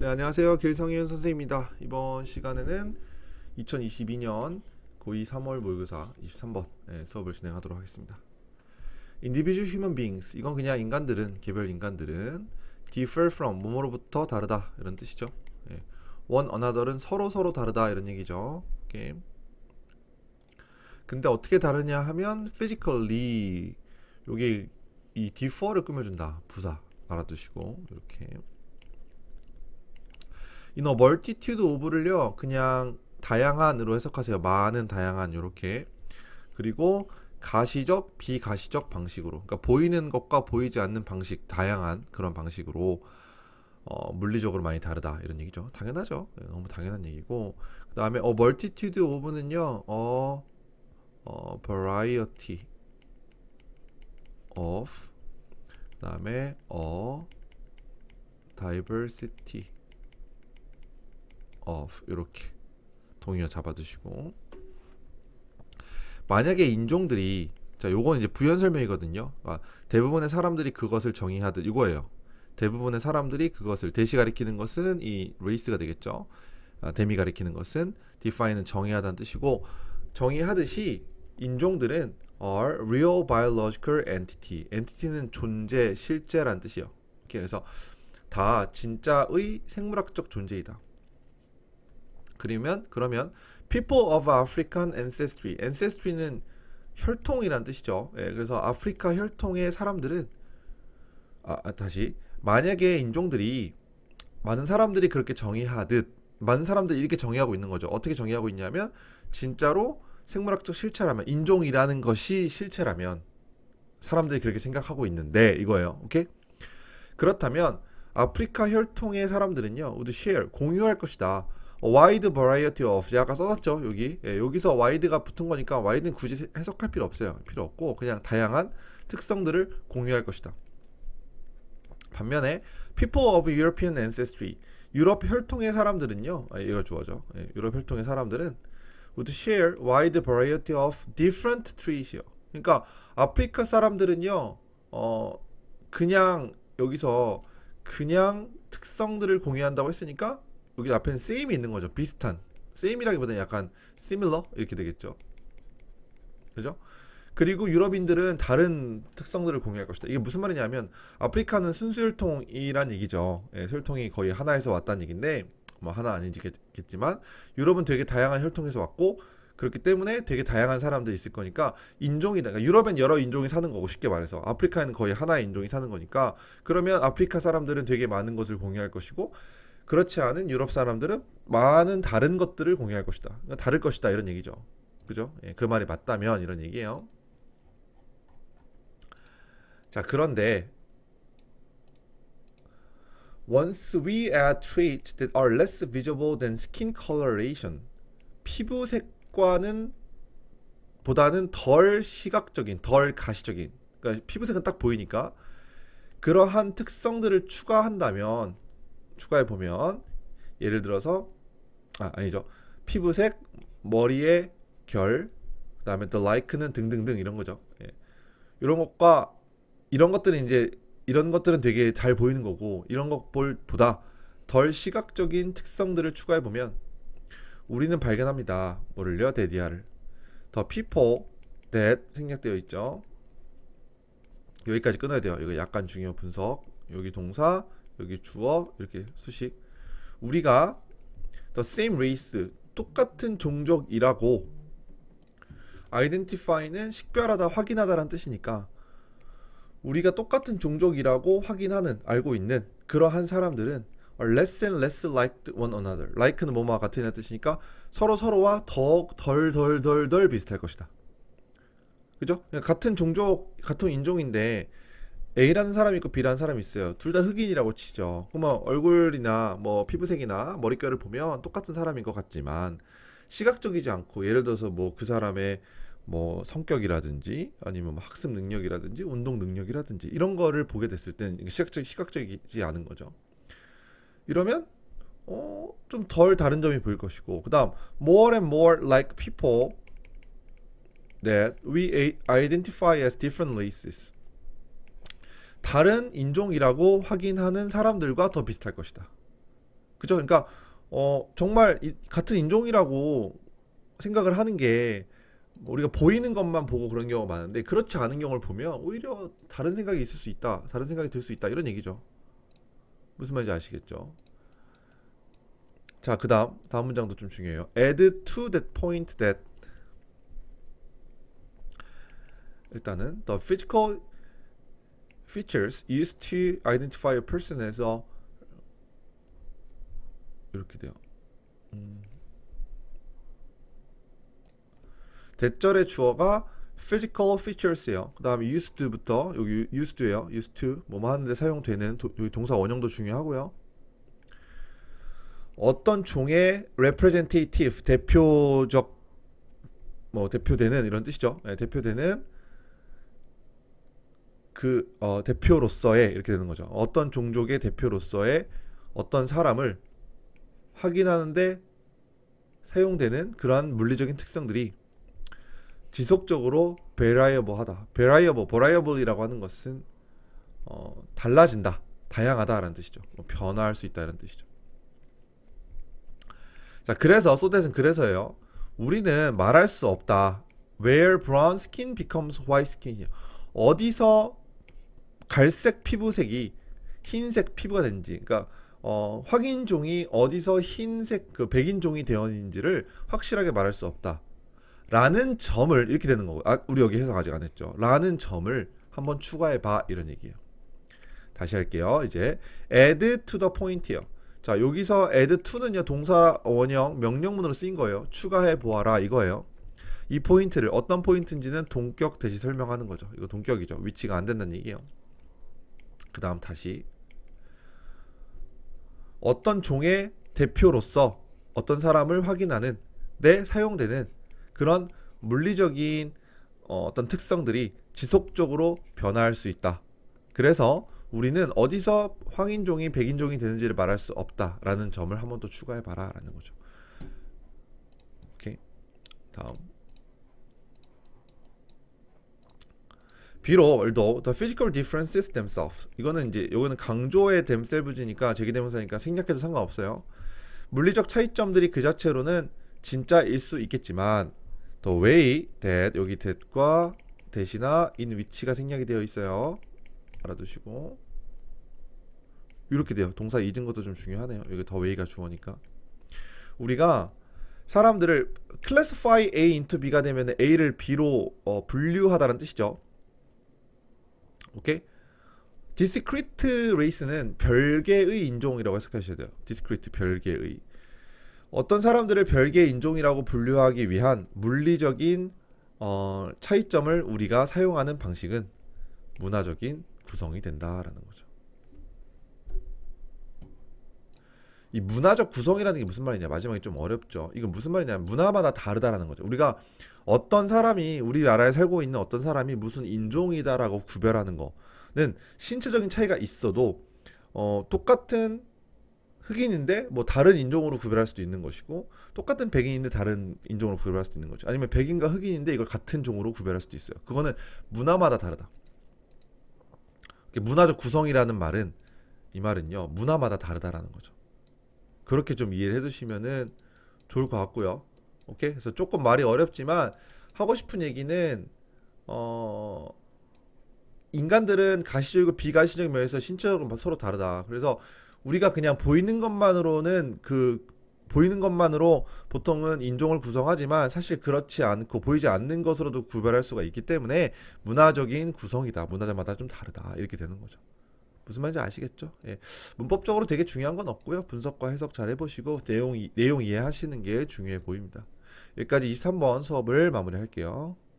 네, 안녕하세요. 길성윤 선생입니다. 이번 시간에는 2022년 고2 3월 모의고사 23번 수업을 진행하도록 하겠습니다. Individual human beings 이건 그냥 인간들은 개별 인간들은 differ from 몸으로부터 다르다 이런 뜻이죠. 네. one another는 서로 서로 다르다 이런 얘기죠. 게임. 근데 어떻게 다르냐 하면 physically 여기 이 d i f e r 를 꾸며준다 부사 알아두시고 이렇게 이너 멀티튜드 오브를요 그냥 다양한으로 해석하세요. 많은 다양한 요렇게 그리고 가시적 비가시적 방식으로 그러니까 보이는 것과 보이지 않는 방식 다양한 그런 방식으로 어, 물리적으로 많이 다르다 이런 얘기죠. 당연하죠. 네, 너무 당연한 얘기고 그 다음에 어 멀티튜드 오브는요 어, 어 variety of 그 다음에 어 diversity of 이렇게 동의어 잡아두시고 만약에 인종들이 자 요건 이제 부연 설명이거든요. 그 대부분의 사람들이 그것을 정의하듯 이거예요. 대부분의 사람들이 그것을 대시 가리키는 것은 이 레이스가 되겠죠. 아, 데미 가리키는 것은 define은 정의하다는 뜻이고 정의하듯이 인종들은 are real biological entity. entity는 존재, 실제란 뜻이요. 그래서 다 진짜의 생물학적 존재이다. 그러면 그러면 people of African ancestry. ancestry는 혈통이란 뜻이죠. 예, 그래서 아프리카 혈통의 사람들은 아, 아, 다시 만약에 인종들이 많은 사람들이 그렇게 정의하듯 많은 사람들이 이렇게 정의하고 있는 거죠. 어떻게 정의하고 있냐면 진짜로 생물학적 실체라면 인종이라는 것이 실체라면 사람들이 그렇게 생각하고 있는데 이거예요. 오케이? 그렇다면 아프리카 혈통의 사람들은요. 우드 쉐어 공유할 것이다. 어, wide variety of 아까 써놨죠 여기 예, 여기서 wide가 붙은 거니까 wide는 굳이 해석할 필요 없어요 필요 없고 그냥 다양한 특성들을 공유할 것이다 반면에 people of European ancestry 유럽 혈통의 사람들은요 아, 얘가 주어져 예, 유럽 혈통의 사람들은 would share wide variety of different trees요 그러니까 아프리카 사람들은요 어 그냥 여기서 그냥 특성들을 공유한다고 했으니까 여기 앞에는 same이 있는 거죠. 비슷한. same이라기보다는 약간 similar 이렇게 되겠죠. 그죠? 그리고 유럽인들은 다른 특성들을 공유할 것이다. 이게 무슨 말이냐면 아프리카는 순수혈통이란 얘기죠. 예, 혈통이 거의 하나에서 왔다는 얘기인데 뭐 하나 아니겠지만 유럽은 되게 다양한 혈통에서 왔고 그렇기 때문에 되게 다양한 사람들이 있을 거니까 인종이다. 그러니까 유럽엔 여러 인종이 사는 거고 쉽게 말해서 아프리카에는 거의 하나의 인종이 사는 거니까 그러면 아프리카 사람들은 되게 많은 것을 공유할 것이고 그렇지 않은 유럽 사람들은 많은 다른 것들을 공유할 것이다. 그러니까 다를 것이다 이런 얘기죠. 그죠? 예, 그 말이 맞다면 이런 얘기예요. 자 그런데 Once we add traits that are less visible than skin coloration, 피부 색과는 보다는 덜 시각적인, 덜 가시적인, 그러니까 피부색은 딱 보이니까 그러한 특성들을 추가한다면 추가해 보면 예를 들어서 아 아니죠 피부색 머리의 결 그다음에 또 like는 등등등 이런 거죠 예. 이런 것과 이런 것들은 이제 이런 것들은 되게 잘 보이는 거고 이런 것보다 덜 시각적인 특성들을 추가해 보면 우리는 발견합니다 뭐를요 데디아를 더 피포 o that 생략되어 있죠 여기까지 끊어야 돼요 이거 약간 중요한 분석 여기 동사 여기 주어 이렇게 수식 우리가 the same race 똑같은 종족이라고 identify는 식별하다 확인하다라는 뜻이니까 우리가 똑같은 종족이라고 확인하는 알고 있는 그러한 사람들은 less and less l i k e one another like는 뭐뭐와 같은 뜻이니까 서로 서로와 더덜덜 덜 덜 비슷할 것이다 그죠? 그러니까 같은 종족 같은 인종인데 A라는 사람이 있고 B라는 사람이 있어요. 둘 다 흑인이라고 치죠. 그러면 뭐 얼굴이나 뭐 피부색이나 머릿결을 보면 똑같은 사람인 것 같지만 시각적이지 않고 예를 들어서 뭐 그 사람의 뭐 성격이라든지 아니면 뭐 학습 능력이라든지 운동 능력이라든지 이런 거를 보게 됐을 때는 시각적 시각적이지 않은 거죠. 이러면 어, 좀 덜 다른 점이 보일 것이고 그다음 more and more like people that we identify as different races 다른 인종이라고 확인하는 사람들과 더 비슷할 것이다. 그죠? 그러니까 어, 정말 이, 같은 인종이라고 생각을 하는 게 우리가 보이는 것만 보고 그런 경우가 많은데 그렇지 않은 경우를 보면 오히려 다른 생각이 있을 수 있다. 다른 생각이 들 수 있다. 이런 얘기죠. 무슨 말인지 아시겠죠? 자, 그다음 다음 문장도 좀 중요해요. add to that point that 일단은 the physical features used to identify a person 에서 이렇게 돼요. 대절의 주어가 physical features예요. 그다음에 used 부터 여기 used 예요 used to 뭐뭐 하는데 사용되는 도, 여기 동사 원형도 중요하고요. 어떤 종의 representative 대표적 뭐 대표되는 이런 뜻이죠. 네, 대표되는 그 어, 대표로서의 이렇게 되는 거죠. 어떤 종족의 대표로서의 어떤 사람을 확인하는데 사용되는 그러한 물리적인 특성들이 지속적으로 베라이어버하다. 베라이어버, 버라이어블이라고 하는 것은 어, 달라진다, 다양하다라는 뜻이죠. 뭐 변화할 수 있다는 뜻이죠. 자, 그래서 소댓은 그래서요 우리는 말할 수 없다. Where brown skin becomes white skin이요. 어디서 갈색 피부색이 흰색 피부가 된지 그러니까 어, 확인종이 어디서 흰색 그 백인종이 되었는지를 확실하게 말할 수 없다. 라는 점을 이렇게 되는 거고 아, 우리 여기 해석 아직 안 했죠. 라는 점을 한번 추가해 봐 이런 얘기예요. 다시 할게요. 이제 add to the point요. 자, 여기서 add to는요. 동사 원형 명령문으로 쓰인 거예요. 추가해 보아라 이거예요. 이 포인트를 어떤 포인트인지는 동격 대시 설명하는 거죠. 이거 동격이죠. 위치가 안 된다는 얘기예요. 그 다음 다시 어떤 종의 대표로서 어떤 사람을 확인하는 내 사용되는 그런 물리적인 어, 어떤 특성들이 지속적으로 변화할 수 있다. 그래서 우리는 어디서 황인종이 백인종이 되는지를 말할 수 없다라는 점을 한 번 더 추가해 봐라라는 거죠. 오케이. 다음. 비로 although the physical differences themselves 이거는 이제 요거는 강조의 댐셀브즈니까 제기대명사니까 생략해도 상관없어요. 물리적 차이점들이 그 자체로는 진짜일 수 있겠지만 the way that 여기 that과 대신나 in 위치가 생략이 되어 있어요. 알아두시고 이렇게 돼요. 동사 잊은 것도 좀 중요하네요. 여기 더 way가 주어니까 우리가 사람들을 classify A into B가 되면 A를 B로 어, 분류하다는 뜻이죠. 오케이? 디스크리트 레이스는 별개의 인종이라고 생각하셔야 돼요. 디스크리트 별개의 어떤 사람들을 별개 인종이라고 분류하기 위한 물리적인 어, 차이점을 우리가 사용하는 방식은 문화적인 구성이 된다라는 거요 이 문화적 구성이라는 게 무슨 말이냐 마지막에 좀 어렵죠. 이건 무슨 말이냐 문화마다 다르다라는 거죠. 우리가 어떤 사람이 우리나라에 살고 있는 어떤 사람이 무슨 인종이다라고 구별하는 거는 신체적인 차이가 있어도 어, 똑같은 흑인인데 뭐 다른 인종으로 구별할 수도 있는 것이고 똑같은 백인인데 다른 인종으로 구별할 수도 있는 거죠. 아니면 백인과 흑인인데 이걸 같은 종으로 구별할 수도 있어요. 그거는 문화마다 다르다. 문화적 구성이라는 말은 이 말은요 문화마다 다르다라는 거죠. 그렇게 좀 이해를 해두시면은 좋을 것 같고요. 오케이. 그래서 조금 말이 어렵지만 하고 싶은 얘기는 어 인간들은 가시적이고 비가시적 면에서 신체적으 서로 다르다. 그래서 우리가 그냥 보이는 것만으로는 그 보이는 것만으로 보통은 인종을 구성하지만 사실 그렇지 않고 보이지 않는 것으로도 구별할 수가 있기 때문에 문화적인 구성이다. 문화자마다 좀 다르다. 이렇게 되는 거죠. 무슨 말인지 아시겠죠? 예. 문법적으로 되게 중요한 건 없고요. 분석과 해석 잘 해보시고 내용, 내용 이해하시는 게 중요해 보입니다. 여기까지 23번 수업을 마무리할게요.